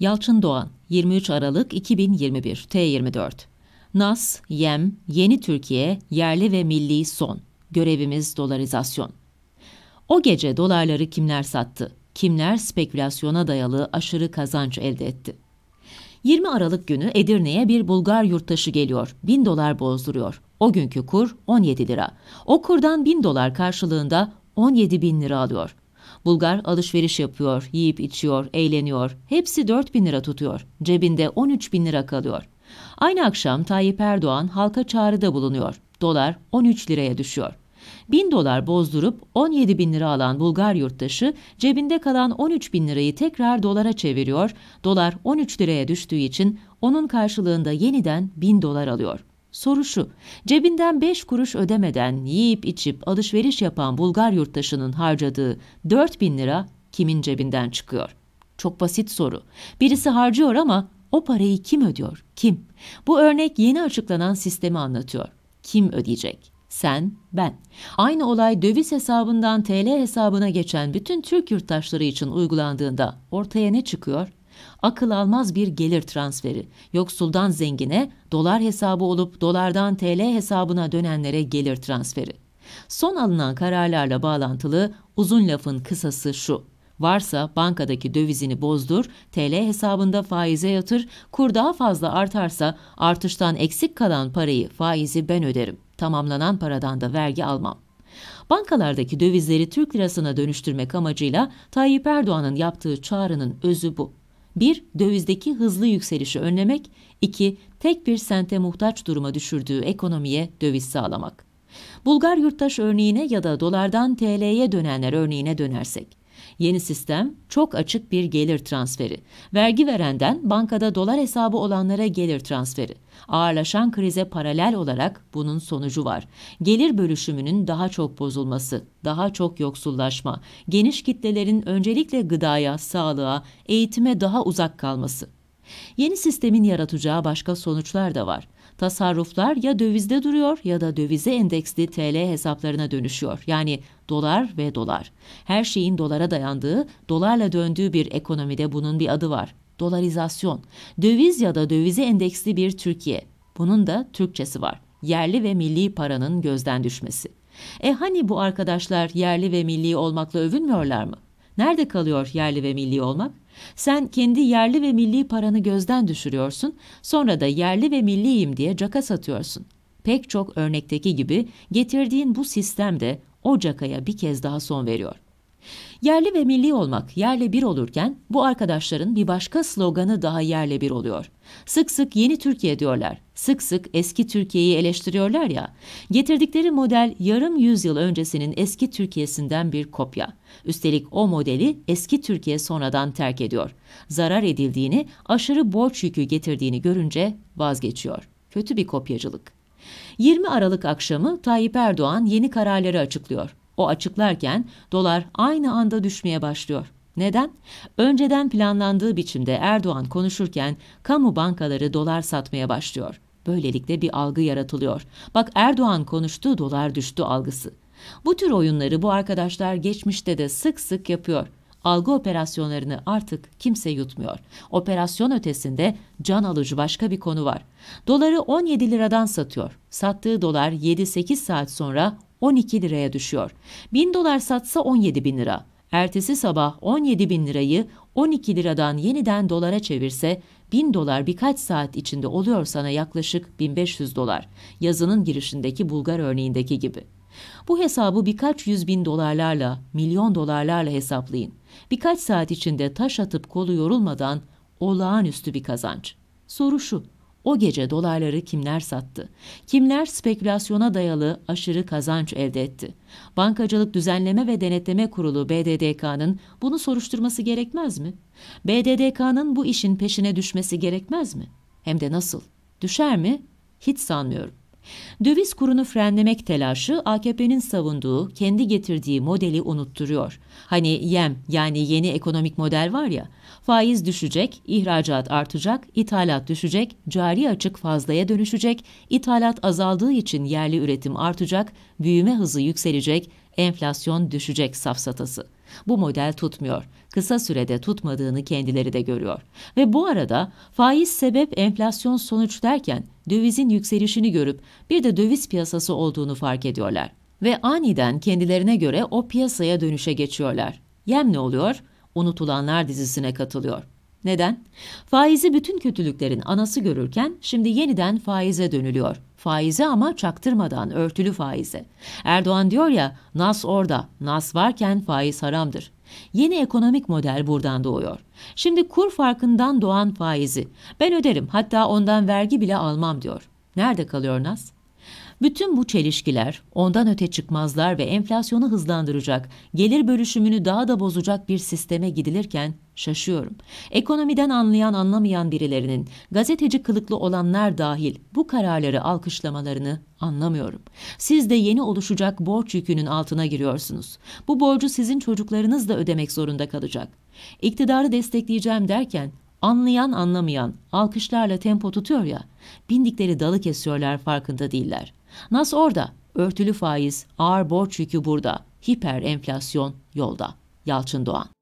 Yalçın Doğan 23 Aralık 2021 T24 NAS, YEM, Yeni Türkiye, Yerli ve Milli Son Görevimiz dolarizasyon O gece dolarları kimler sattı? Kimler spekülasyona dayalı aşırı kazanç elde etti? 20 Aralık günü Edirne'ye bir Bulgar yurttaşı geliyor. 1000 dolar bozduruyor. O günkü kur 17 lira. O kurdan 1000 dolar karşılığında 17 bin lira alıyor. Bulgar alışveriş yapıyor, yiyip içiyor, eğleniyor. Hepsi 4 bin lira tutuyor. Cebinde 13 bin lira kalıyor. Aynı akşam Tayyip Erdoğan halka çağrıda bulunuyor. Dolar 13 liraya düşüyor. 1000 dolar bozdurup 17 bin lira alan Bulgar yurttaşı cebinde kalan 13 bin lirayı tekrar dolara çeviriyor. Dolar 13 liraya düştüğü için onun karşılığında yeniden 1000 dolar alıyor. Soru şu, cebinden beş kuruş ödemeden yiyip içip alışveriş yapan Bulgar yurttaşının harcadığı 4 bin lira kimin cebinden çıkıyor? Çok basit soru. Birisi harcıyor ama o parayı kim ödüyor? Kim? Bu örnek yeni açıklanan sistemi anlatıyor. Kim ödeyecek? Sen, ben. Aynı olay döviz hesabından TL hesabına geçen bütün Türk yurttaşları için uygulandığında ortaya ne çıkıyor? akıl almaz bir gelir transferi. Yoksuldan zengine dolar hesabı olup dolardan TL hesabına dönenlere gelir transferi. Son alınan kararlarla bağlantılı uzun lafın kısası şu. Varsa bankadaki dövizini bozdur, TL hesabında faize yatır, kur daha fazla artarsa artıştan eksik kalan parayı faizi ben öderim. Tamamlanan paradan da vergi almam. Bankalardaki dövizleri Türk lirasına dönüştürmek amacıyla Tayyip Erdoğan'ın yaptığı çağrının özü bu. 1. Dövizdeki hızlı yükselişi önlemek. 2. Tek bir sente muhtaç duruma düşürdüğü ekonomiye döviz sağlamak. Bulgar yurttaş örneğine ya da dolardan TL'ye dönenler örneğine dönersek. Yeni sistem çok açık bir gelir transferi. Vergi verenden bankada dolar hesabı olanlara gelir transferi. Ağırlaşan krize paralel olarak bunun sonucu var. Gelir bölüşümünün daha çok bozulması, daha çok yoksullaşma, geniş kitlelerin öncelikle gıdaya, sağlığa, eğitime daha uzak kalması. Yeni sistemin yaratacağı başka sonuçlar da var. Tasarruflar ya dövizde duruyor ya da dövize endeksli TL hesaplarına dönüşüyor. Yani dolar ve dolar. Her şeyin dolara dayandığı, dolarla döndüğü bir ekonomide bunun bir adı var. Dolarizasyon. Döviz ya da dövize endeksli bir Türkiye. Bunun da Türkçesi var. Yerli ve milli paranın gözden düşmesi. E hani bu arkadaşlar yerli ve milli olmakla övünmüyorlar mı? Nerede kalıyor yerli ve milli olmak? Sen kendi yerli ve milli paranı gözden düşürüyorsun, sonra da yerli ve milliyim diye caka satıyorsun. Pek çok örnekteki gibi getirdiğin bu sistem de o cakaya bir kez daha son veriyor. Yerli ve milli olmak yerle bir olurken bu arkadaşların bir başka sloganı daha yerle bir oluyor. Sık sık yeni Türkiye diyorlar. Sık sık eski Türkiye'yi eleştiriyorlar ya. Getirdikleri model yarım yüzyıl öncesinin eski Türkiye'sinden bir kopya. Üstelik o modeli eski Türkiye sonradan terk ediyor. Zarar edildiğini, aşırı borç yükü getirdiğini görünce vazgeçiyor. Kötü bir kopyacılık. 20 Aralık akşamı Tayyip Erdoğan yeni kararları açıklıyor. O açıklarken dolar aynı anda düşmeye başlıyor. Neden? Önceden planlandığı biçimde Erdoğan konuşurken kamu bankaları dolar satmaya başlıyor. Böylelikle bir algı yaratılıyor. Bak Erdoğan konuştu, dolar düştü algısı. Bu tür oyunları bu arkadaşlar geçmişte de sık sık yapıyor algı operasyonlarını artık kimse yutmuyor. Operasyon ötesinde can alıcı başka bir konu var. Doları 17 liradan satıyor. Sattığı dolar 7-8 saat sonra 12 liraya düşüyor. 1000 dolar satsa 17 bin lira. Ertesi sabah 17 bin lirayı 12 liradan yeniden dolara çevirse 1000 dolar birkaç saat içinde oluyor sana yaklaşık 1500 dolar. Yazının girişindeki Bulgar örneğindeki gibi. Bu hesabı birkaç yüz bin dolarlarla, milyon dolarlarla hesaplayın. Birkaç saat içinde taş atıp kolu yorulmadan olağanüstü bir kazanç. Soru şu, o gece dolarları kimler sattı? Kimler spekülasyona dayalı aşırı kazanç elde etti? Bankacılık Düzenleme ve Denetleme Kurulu BDDK'nın bunu soruşturması gerekmez mi? BDDK'nın bu işin peşine düşmesi gerekmez mi? Hem de nasıl? Düşer mi? Hiç sanmıyorum. Döviz kurunu frenlemek telaşı AKP'nin savunduğu, kendi getirdiği modeli unutturuyor. Hani YEM yani yeni ekonomik model var ya, faiz düşecek, ihracat artacak, ithalat düşecek, cari açık fazlaya dönüşecek, ithalat azaldığı için yerli üretim artacak, büyüme hızı yükselecek, enflasyon düşecek safsatası. Bu model tutmuyor. Kısa sürede tutmadığını kendileri de görüyor. Ve bu arada faiz sebep enflasyon sonuç derken dövizin yükselişini görüp bir de döviz piyasası olduğunu fark ediyorlar ve aniden kendilerine göre o piyasaya dönüşe geçiyorlar. Yem ne oluyor? Unutulanlar dizisine katılıyor. Neden? Faizi bütün kötülüklerin anası görürken şimdi yeniden faize dönülüyor. Faize ama çaktırmadan, örtülü faize. Erdoğan diyor ya, nas orada, nas varken faiz haramdır. Yeni ekonomik model buradan doğuyor. Şimdi kur farkından doğan faizi ben öderim hatta ondan vergi bile almam diyor. Nerede kalıyor nas? Bütün bu çelişkiler, ondan öte çıkmazlar ve enflasyonu hızlandıracak, gelir bölüşümünü daha da bozacak bir sisteme gidilirken şaşıyorum. Ekonomiden anlayan anlamayan birilerinin, gazeteci kılıklı olanlar dahil bu kararları alkışlamalarını anlamıyorum. Siz de yeni oluşacak borç yükünün altına giriyorsunuz. Bu borcu sizin çocuklarınız da ödemek zorunda kalacak. İktidarı destekleyeceğim derken anlayan anlamayan alkışlarla tempo tutuyor ya, bindikleri dalı kesiyorlar farkında değiller. Nas orada, örtülü faiz, ağır borç yükü burada, hiper enflasyon yolda. Yalçın Doğan